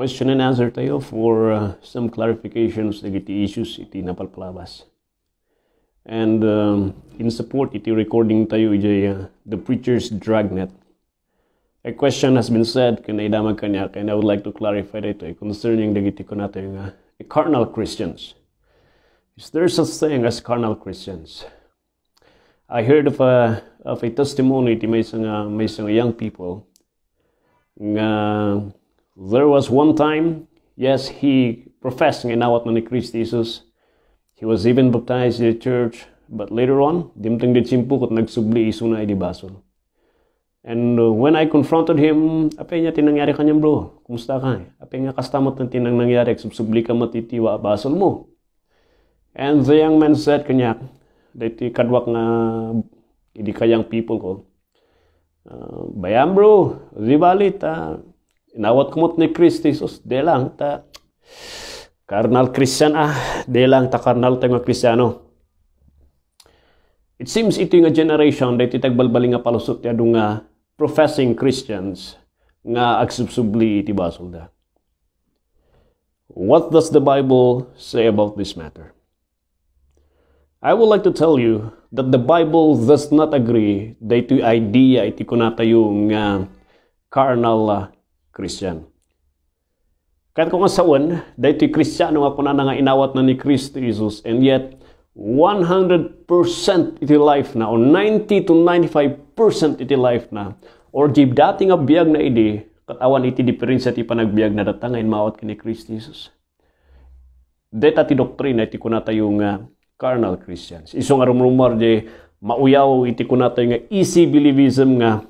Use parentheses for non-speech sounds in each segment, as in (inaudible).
question and answer tayo for uh, some clarifications iti issues iti napalpalabas. And um, in support iti recording tayo iti uh, The Preacher's Dragnet. A question has been said kanay damag kanya and I would like to clarify ito eh, concerning the ko natin uh, carnal Christians. Is there such thing as carnal Christians? I heard of a, of a testimony iti may isang, uh, may isang young people nga There was one time, yes, he professing in awat na ni Christ Jesus. He was even baptized in the church, but later on, dimtang di chimpo kot nagsubli iso na basol. And uh, when I confronted him, apay niya tinangyari kanyang bro, kumusta ka? Apay nga kastamot ng tinang nangyari, subsubli ka matitiwa basol mo. And the young man said kanya, dati kadwak nga idi kayang people ko, uh, bayam bro, di balit ah, Inawat kumot ni Kristus, Jesus, de lang ta carnal Christian ah, de lang ta carnal tayo nga Kristiyano. It seems ito nga generation dito tagbalbali nga palusot yado nga professing Christians nga agsubsubli iti basol da. What does the Bible say about this matter? I would like to tell you that the Bible does not agree dito idea iti kunatayo nga ah, carnal ah, Christian. Kahit kung asawan, dahito'y Christian nga kuna na nga inawat na ni Kristo Jesus and yet 100% iti life na o 90 to 95% iti life na or jib dati nga biyag na idi katawan iti diferensya ti panagbiag na datangayin mawat ni Kristo Jesus. Deta ti doktrina iti kuna tayo nga carnal Christians. Isong arumrumar di mauyaw iti kuna tayo nga easy believism nga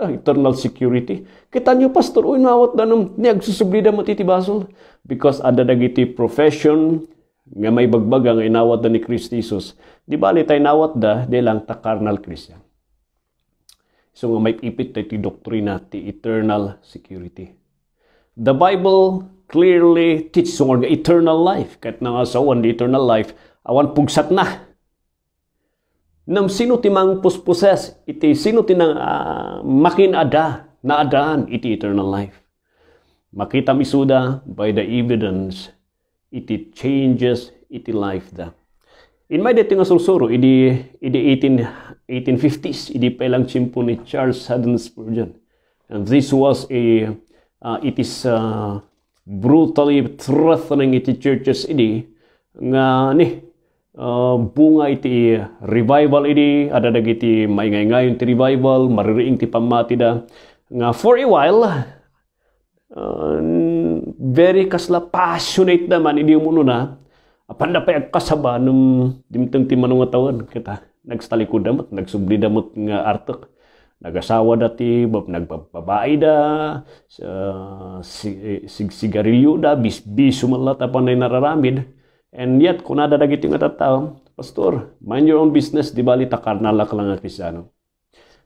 uh, eternal security. Kita niyo, Pastor, uy, nawat na nung niagsusublida mo titi basol. Because ada dagiti profession, nga may bagbaga nga inawat da ni Christ Jesus. Di bali tayo nawat da, di lang ta carnal Christian. So nga may ipit tayo ti doktrina, ti eternal security. The Bible clearly teaches nga eternal life. Kahit nga asawan di eternal life, awan pugsat na nam sino timang pusposes, iti sino tinang uh, makinada, naadaan, iti eternal life. Makita misuda by the evidence, iti changes, iti life da. In my dating asursuro, iti, iti 18, 1850s, iti pelang chimpo ni Charles Haddon Spurgeon. And this was a, uh, it is uh, brutally threatening iti churches iti, nga ni, Eh, bunga iti revival ini ada lagi ti maingay-ngay ti revival mariring ti pamati da nga for a while uh, very kasla passionate naman idi mo na nda pa pay kasaba nung dimtang ti manungatawan kita nagstalikod damat nagsubli damat nga artek nagasawa dati bab nagbababae da uh, sigarilyo da bis man lata nay nararamid And yet, kung nadadagit yung atataw, Pastor, mind your own business, di bali takarnala ka lang krisano.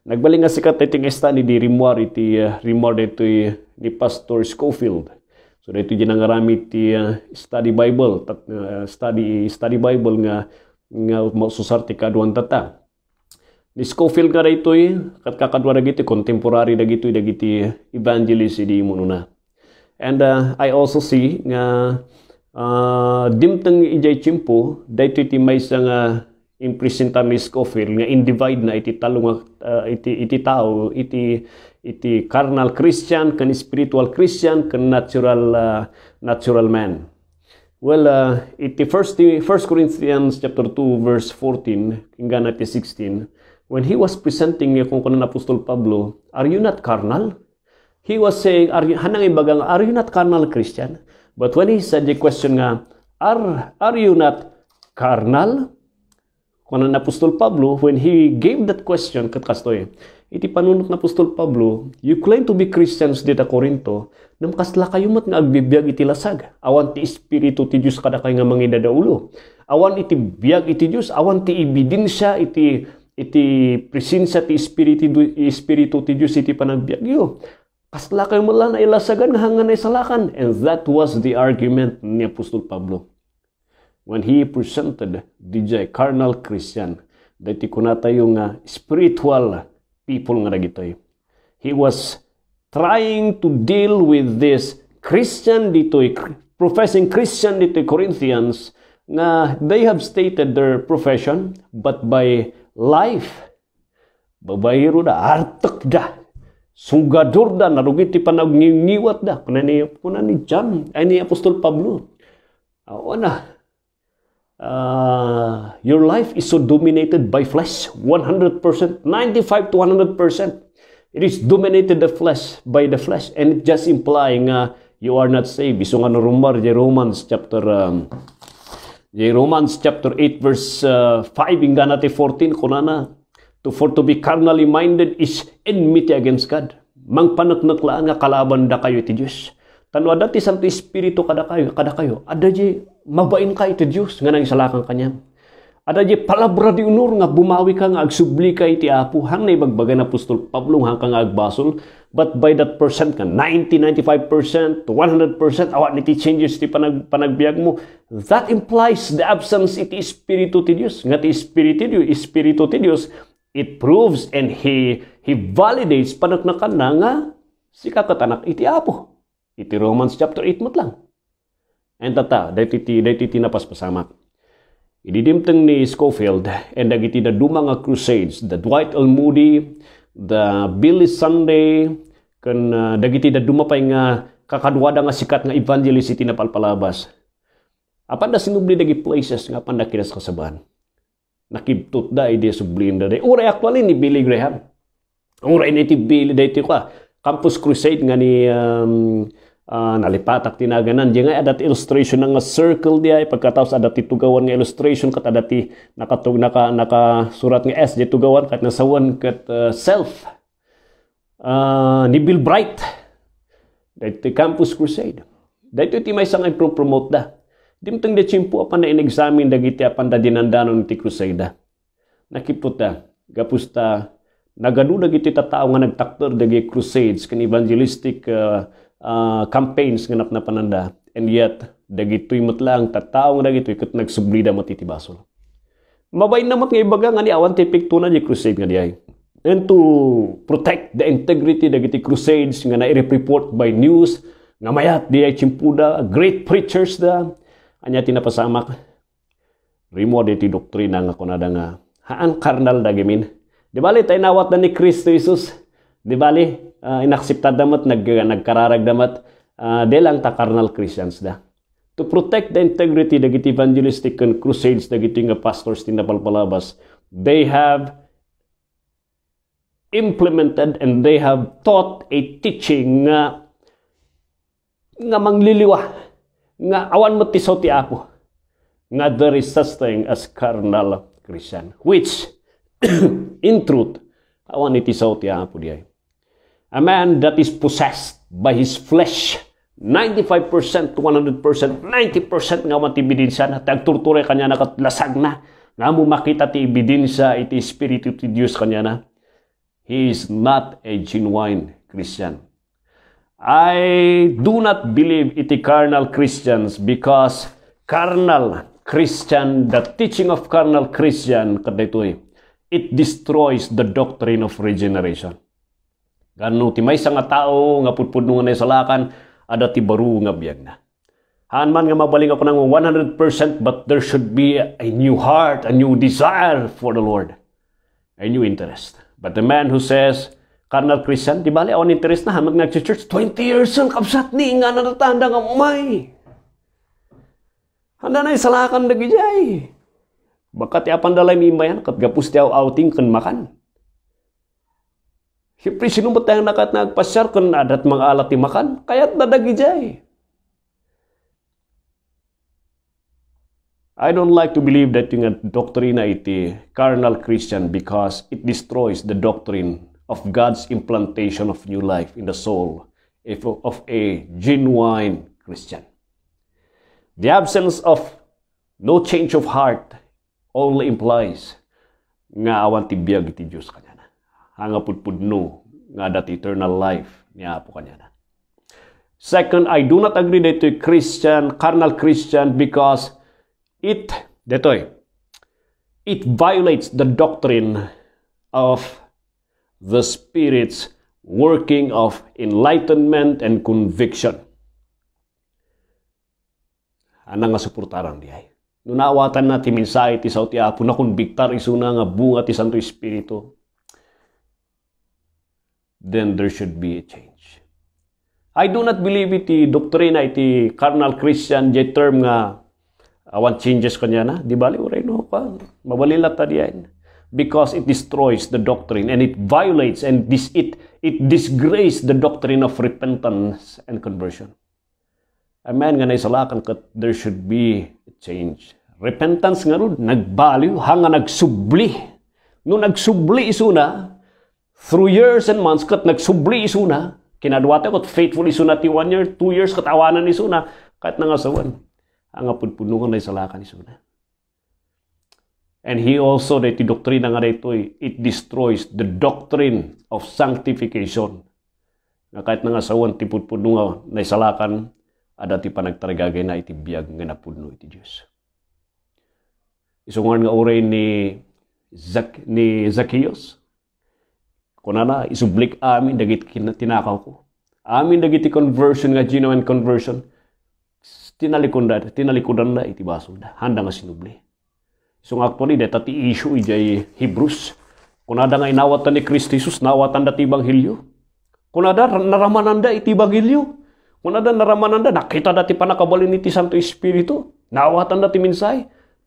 Nagbaling nga sikat iti ngesta ni di rimuar iti uh, rimuar dito eh, ni Pastor Schofield. So dito dyan ang arami iti uh, study Bible, tat, uh, study, study Bible nga nga masusarti kaduan tata. Ni Schofield nga dito kat kakadwa gito, contemporary na gito evangelist di mo And uh, I also see nga uh, uh, dimtang ijay chimpo dahito iti may nga impresenta mi Scofield nga individe na iti talo nga uh, iti iti tao iti iti carnal Christian kan spiritual Christian kan natural uh, natural man. Well, uh, iti first first Corinthians chapter 2 verse 14 hingga na 16 when he was presenting kung kanan Apostol Pablo, are you not carnal? He was saying, are you, hanang ibagang, are you not carnal Christian? But when he said the question nga, are, are you not carnal? Kung ano na Apostol Pablo, when he gave that question, katkastoy, iti panunot na Apostol Pablo, you claim to be Christians dito Corinto, nam kasla kayo mat nga agbibiyag iti lasag. Awan ti Espiritu ti Diyos kada kay nga mangidadaulo. Awan iti biyag iti Diyos, awan ti ibidensya iti iti presensya ti Espiritu, Espiritu ti Diyos iti panagbiagyo. Kasla kayo mula na ilasagan nga hangan na isalakan. And that was the argument ni Apostol Pablo. When he presented the carnal Christian, dati kunata yung uh, ah, spiritual people nga dagitoy. He was trying to deal with this Christian dito, professing Christian ditoy Corinthians, na they have stated their profession, but by life, babayro na, artek da, Sugadurda narugi ti panagngiwat da ni kunani jam ini apostol Pablo. Awana ah, oh uh, ah, your life is so dominated by flesh 100% 95 to 100% it is dominated the flesh by the flesh and it just implying uh, you are not saved so nga rumbar di Romans chapter um, di Romans chapter 8 verse uh, 5 hingga nati 14 kunana To for to be carnally minded is enmity against God. la nga kalaban da kayo ti Dios. Tanwa dati Santo Espiritu kada kayo, kada kayo. Ada di mabain kayo ti Dios nga nang isalakan kanya. Ada di palabra di unor nga bumawi ka nga agsubli kay ti Apo. Hang na ibagbaga na Apostol Pablo hang ka nga agbasol. But by that percent ka, 90, 95%, to 100%, awat ni ti changes ti panag, panagbiag mo. That implies the absence iti Espiritu ti Dios. Nga ti Espiritu ti Dios, Espiritu ti Dios, It proves and he he validates panagnakan na nga si kakatanak iti apo. Iti Romans chapter 8 lang. And tata, daititi, daititi na paspasama. Ididimteng ni Schofield and dagiti na dumanga crusades, the Dwight L. Moody, the Billy Sunday, kan uh, eh, dagiti na dumapay nga kakadwada nga sikat nga evangelist iti napalpalabas. Apan da sinubli dagi places nga panda kinas kasabahan. nakibtot da ide sublinda day. Uray actually ni Billy Graham. Uray ni Billy day ti ah. Campus Crusade nga ni um, uh, nalipatak tinaganan. Di nga adat ah, illustration ng circle di ay pagkatapos adat tugawan nga illustration kat adat nakatug naka nakasurat nga S di tugawan kat nasawan kat uh, self. Uh, ni Bill Bright. Dito Campus Crusade. Dito ti may sangay promote da Dimtang da chimpu apan na inexamine dagiti apan da dinandanon ti krusada. Nakiputa, gapusta, nagadu dagiti tatao nga nagtaktor dagiti crusades ken evangelistic uh, uh, campaigns nga napananda. and yet dagitoy matlang tatao nga dagitoy ket nagsublida matitibasol mabay namat nga ibaga nga ni awan ti piktunan di crusade nga diay and to protect the integrity dagiti crusades nga na report by news nga mayat diay chimpuda great preachers da Anya tinapasamak, rimo diti doktrina nga kunada nga, haan karnal dagimin. Di bali, tainawat na ni Kristo Jesus. Di bali, uh, ah, inakseptad damat, nag, nagkararag damat, uh, ah, di lang ta carnal Christians da. To protect the integrity dagiti evangelistic and crusades dagiti nga pastors tinapalpalabas, they have implemented and they have taught a teaching nga nga mangliliwa nga awan mo tiso ti Apo nga there is such thing as carnal Christian which (clears throat) in truth awan ni tiso ti Apo diay a man that is possessed by his flesh 95% to 100%, 90% nga man ti ebidensya na tagturture kanya nakatlasag na. Nga mo makita ti ebidensya iti Espiritu ti Dios kanya na. He is not a genuine Christian. I do not believe iti carnal Christians because carnal Christian, the teaching of carnal Christian, kadaytoy, it destroys the doctrine of regeneration. Gano ti may nga tao nga pudpudno nga salakan ada ti baru nga biyag na. man nga mabaling ako ng 100% but there should be a new heart, a new desire for the Lord, a new interest. But the man who says, karnal Christian, di bali awan interest na hamag nag-church 20 years ang kapsat ni nga natatanda nga umay. Handa na isalakan na gijay. Bakat ya ti apan dalay mimbayan kat ti outing ken makan. Siyempre, sinumot tayong nakat agpasyar kan adat mga alat makan, kaya't nadagijay. I don't like to believe that yung doctrine na iti carnal Christian because it destroys the doctrine of God's implantation of new life in the soul of a genuine Christian. The absence of no change of heart only implies nga awan tibiyag iti Dios kanya na. Hanga pudpudno nga that eternal life niya po kanya na. Second, I do not agree that to a Christian, carnal Christian, because it, detoy, it violates the doctrine of the Spirit's working of enlightenment and conviction. Anang nga suportaran di ay. Nunaawatan na ti minsay ti sao ti apo na konbiktar isuna nga bunga ti Santo Espiritu. Then there should be a change. I do not believe iti doktrina iti carnal Christian j term nga awan changes kanya na. Di bali, uray no pa. Mabalilat ta diyan because it destroys the doctrine and it violates and dis it, it disgraces the doctrine of repentance and conversion. A man nga naisalakan kat there should be a change. Repentance nga nun, nag-value, hanga nagsubli. Nung nagsubli isuna, through years and months, kat nagsubli isuna, kinadwate kat faithful isuna ti one year, two years, katawanan isuna, kahit nangasawan. Ang apudpunungan naisalakan isuna. And he also, dahiti doktrina nga dito, it destroys the doctrine of sanctification. Nga kahit nga sawan ti pudpuno nga naisalakan, ada adati panagtarigagay na itibiyag nga napudno iti Diyos. Isungan nga uri ni, Zac ni Zacchaeus, kunana isublik amin dagit tinakaw ko. Amin dagiti conversion nga genuine conversion, tinalikudan, tinalikudan na itibasod. handa nga sinubli. So actually, data ti issue ijay Hebrews. Kunada nga inawatan ni Christ Jesus, nawatan da ti Banghilyo. Kunada naramananda iti Banghilyo. Kunada naramananda, nakita da dati panakabalin iti Santo Espiritu. Nawatan da dati minsay.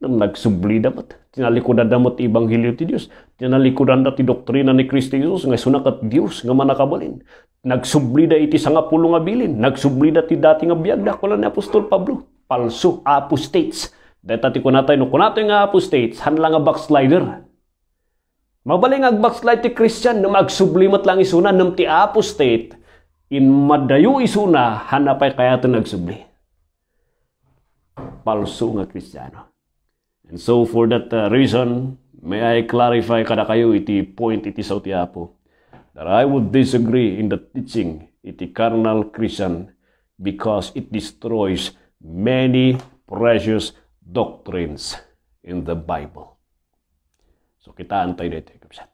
Nang nagsubli dapat. Tinalikodan damat ti Ibanghilyo ti Diyos. Tinalikodan ti doktrina ni Kristo Jesus. Nga sunakat Diyos nga manakabalin. Nagsubli da iti sangapulo nga bilin. Nagsubli da ti dating abiyag. biyag da. Kula ni Apostol Pablo. Palso apostates. Data ti kunatay no kunatay nga apostates, hanla nga backslider. Mabaling ag backslide ti Christian no magsublimat lang isuna nam ti apostate in madayo isuna hanapay kaya ti nagsubli. Palso nga Kristiyano. And so for that uh, reason, may I clarify kada kayo iti point iti sa ti Apo that I would disagree in the teaching iti carnal Christian because it destroys many precious doctrines in the Bible. So kitaan tayo dito, kapsat.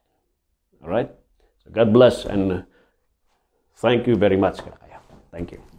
Alright? So God bless and thank you very much. Thank you.